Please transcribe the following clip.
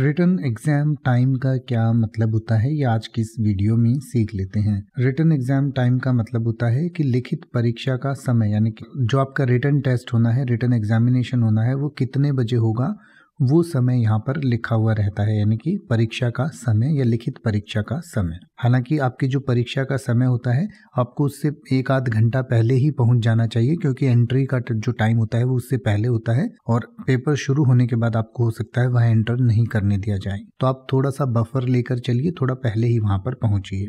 return exam time का क्या मतलब होता है ये आज की इस वीडियो में सीख लेते हैं रिटर्न एग्जाम टाइम का मतलब होता है कि लिखित परीक्षा का समय यानी कि जो आपका रिटर्न टेस्ट होना है रिटर्न एग्जामिनेशन होना है वो कितने बजे होगा वो समय यहाँ पर लिखा हुआ रहता है यानी कि परीक्षा का समय या लिखित परीक्षा का समय हालांकि आपकी जो परीक्षा का समय होता है आपको उससे एक आध घंटा पहले ही पहुंच जाना चाहिए क्योंकि एंट्री का जो टाइम होता है वो उससे पहले होता है और पेपर शुरू होने के बाद आपको हो सकता है वह एंटर नहीं करने दिया जाए तो आप थोड़ा सा बफर लेकर चलिए थोड़ा पहले ही वहाँ पर पहुँचिए